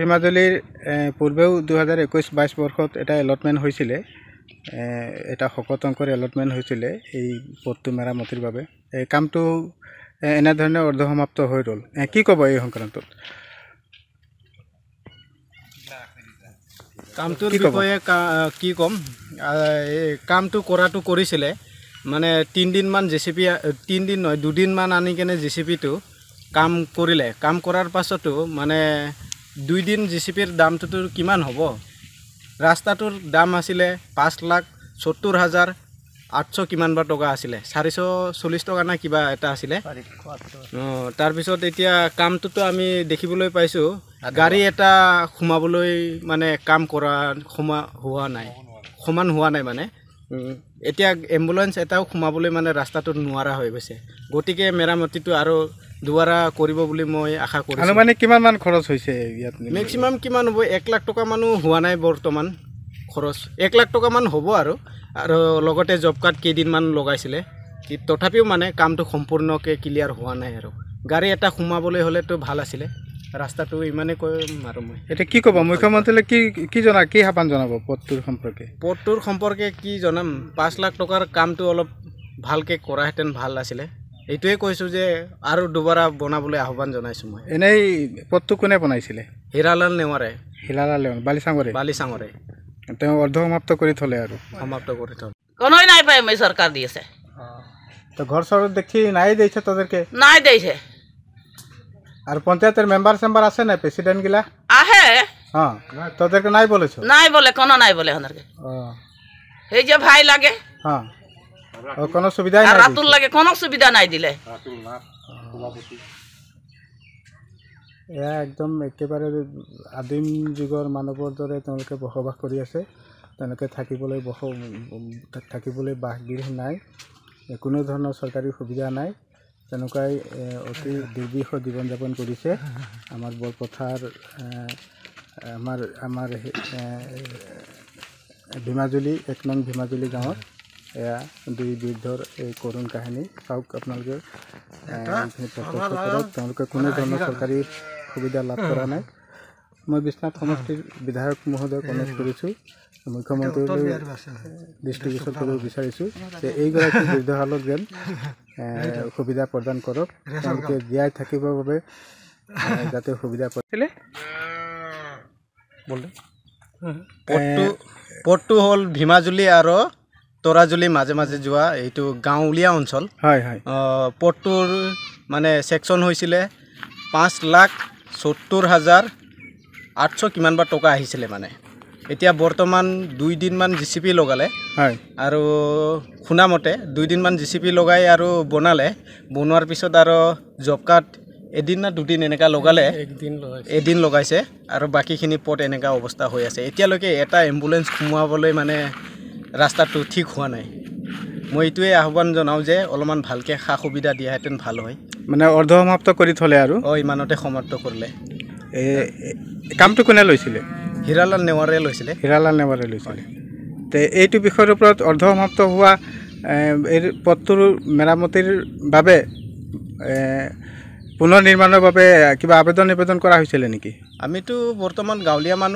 ধেমাজুলিৰ পূৰ্বেও দুহেজাৰ একৈছ বাইছ বৰ্ষত এটা এলটমেণ্ট হৈছিলে এটা শকত অংকৰ এলটমেণ্ট হৈছিলে এই পদটো মেৰামতিৰ বাবে এই কামটো এনেধৰণে অৰ্ধসমাপ্ত হৈ ৰ'ল কি ক'ব এই সংক্ৰান্তত কামটোৰ বিষয়ে কি ক'ম কামটো কৰাটো কৰিছিলে মানে তিনিদিনমান জে চি পি তিনিদিন নহয় দুদিনমান আনি কেনে জে চি পিটো কাম কৰিলে কাম কৰাৰ পাছতো মানে দুই দিন জি চি পিৰ দামটোতো কিমান হ'ব ৰাস্তাটোৰ দাম আছিলে পাঁচ লাখ সত্তৰ হাজাৰ আঠশ কিমানবাৰ টকা আছিলে চাৰিশ চল্লিছ টকা না কিবা এটা আছিলে অঁ তাৰপিছত এতিয়া কামটোতো আমি দেখিবলৈ পাইছোঁ গাড়ী এটা সোমাবলৈ মানে কাম কৰা সোমা হোৱা নাই সমান হোৱা নাই মানে এতিয়া এম্বুলেঞ্চ এটাও সোমাবলৈ মানে ৰাস্তাটো নোৱাৰা হৈ গৈছে গতিকে মেৰামতিটো আৰু দুৱাৰা কৰিব বুলি মই আশা কৰোঁ আনুমানিক কিমানমান খৰচ হৈছে ইয়াত মেক্সিমাম কিমান হ'ব এক লাখ টকামানো হোৱা নাই বৰ্তমান খৰচ এক লাখ টকামান হ'ব আৰু আৰু লগতে জব কাৰ্ড কেইদিনমান লগাইছিলে তথাপিও মানে কামটো সম্পূৰ্ণকৈ ক্লিয়াৰ হোৱা নাই আৰু গাড়ী এটা সোমাবলৈ হ'লেতো ভাল আছিলে ৰাস্তাটো ইমানেই কম আৰু মই এতিয়া কি ক'ব মুখ্যমন্ত্ৰীলৈ কি কি জনা কি আহ্বান জনাব পথটোৰ সম্পৰ্কে পথটোৰ সম্পৰ্কে কি জনাম পাঁচ লাখ টকাৰ কামটো অলপ ভালকৈ কৰাহেঁতেন ভাল আছিলে এইটোৱে কৈছোঁ যে আৰু দুবাৰ বনাবলৈ আহ্বান জনাইছোঁ মই এনেই পথটো কোনে বনাইছিলে হীৰালাল নেৱাৰে হীৰালাল নেৱাৰ বালিচাঙৰে বালিচাঙৰে তেওঁ অৰ্ধ সমাপ্ত কৰি থলে আৰু সমাপ্ত কৰি থলে কোনোৱে নাই পায় মই চৰকাৰ দি আছে ঘৰ চৰ দেখি নাই দিছে তোদেৰকে নাই দিছে আৰু পঞ্চায়তৰ মেম্বাৰ চেম্বাৰ আছে নাই প্ৰেচিডেণ্ট গিলা আহে অঁ তোদেৰকে নাই বোলেছো নাই বোলে কোনো নাই বোলে সেনেকে অঁ সেই যে ভাই লাগে অঁ কোনো সুবিধা নাই ৰাতুল লাগে কোনো সুবিধা নাই দিলে ৰাতুল না এয়া একদম একেবাৰে আদিম যুগেৰ মানবৰ দৰে তেওঁলোকে বসবাস কৰি আছে তেওঁলোকে থাকিবলৈ বস থাকিবলৈ বাসগৃহ নাই কোনো ধৰণৰ চৰকাৰী সুবিধা নাই তেনেকুৱাই অতি দুৰ্বিষ জীৱন যাপন কৰিছে আমাৰ বৰপথাৰ আমাৰ আমাৰ ধেমাজুলি এক নং ধেমাজুলি গাঁৱৰ এয়া দুই বৃদ্ধৰ এই কৰুণ কাহিনী চাওক আপোনালোকে তেওঁলোকে কোনো ধৰণৰ চৰকাৰী সুবিধা লাভ কৰা নাই মই বিশ্বনাথ সমষ্টিৰ বিধায়ক মহোদয়ক অনুৰোধ কৰিছোঁ মুখ্যমন্ত্ৰীলৈ ডিষ্ট্ৰিবিউশ্যন কৰিব বিচাৰিছোঁ যে এইগৰাকী বৃদ্ধশালক যেন সুবিধা প্ৰদান কৰক তেওঁলোকে জীয়াই থাকিবৰ বাবে যাতে সুবিধা পাইছিলে পদটো হ'ল ধিমাজুলি আৰু তৰাজুলি মাজে মাজে যোৱা এইটো গাঁৱলীয়া অঞ্চল হয় হয় পথটোৰ মানে ছেকশ্যন হৈছিলে পাঁচ লাখ সত্তৰ হাজাৰ আঠশ কিমানবাৰ টকা আহিছিলে মানে এতিয়া বৰ্তমান দুইদিনমান জি চি পি লগালে হয় আৰু শুনামতে দুইদিনমান জি চি পি লগাই আৰু বনালে বনোৱাৰ পিছত আৰু জব কাৰ্ড এদিন না দুদিন এনেকুৱা লগালে এদিন লগাইছে আৰু বাকীখিনি পথ এনেকুৱা অৱস্থা হৈ আছে এতিয়ালৈকে এটা এম্বুলেঞ্চ সোমোৱাবলৈ মানে ৰাস্তাটো ঠিক হোৱা নাই মই এইটোৱে আহ্বান জনাওঁ যে অলপমান ভালকৈ সা সুবিধা দিয়াহেঁতেন ভাল হয় মানে অৰ্ধ সমাপ্ত কৰি থ'লে আৰু অঁ ইমানতে সমাপ্ত কৰিলে কামটো কোনে লৈছিলে হীৰালাল নেৱাৰে লৈছিলে হীৰালাল নেৱাৰে লৈছিলে তে এইটো বিষয়ৰ ওপৰত অৰ্ধ সমাপ্ত হোৱা এই পথটোৰ মেৰামতিৰ বাবে পুনৰ নিৰ্মাণৰ বাবে কিবা আবেদন নিবেদন কৰা হৈছিলে নেকি আমিতো বৰ্তমান গাঁৱলীয়া মানুহ